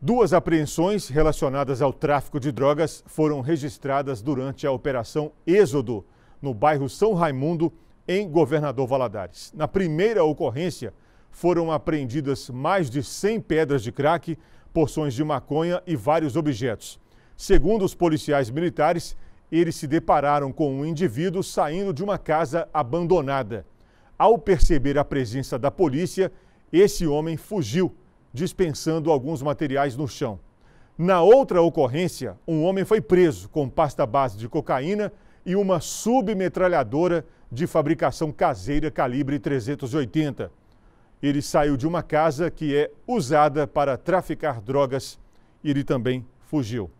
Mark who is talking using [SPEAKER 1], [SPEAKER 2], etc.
[SPEAKER 1] Duas apreensões relacionadas ao tráfico de drogas foram registradas durante a Operação Êxodo, no bairro São Raimundo, em Governador Valadares. Na primeira ocorrência, foram apreendidas mais de 100 pedras de crack, porções de maconha e vários objetos. Segundo os policiais militares, eles se depararam com um indivíduo saindo de uma casa abandonada. Ao perceber a presença da polícia, esse homem fugiu dispensando alguns materiais no chão. Na outra ocorrência, um homem foi preso com pasta base de cocaína e uma submetralhadora de fabricação caseira calibre 380. Ele saiu de uma casa que é usada para traficar drogas e ele também fugiu.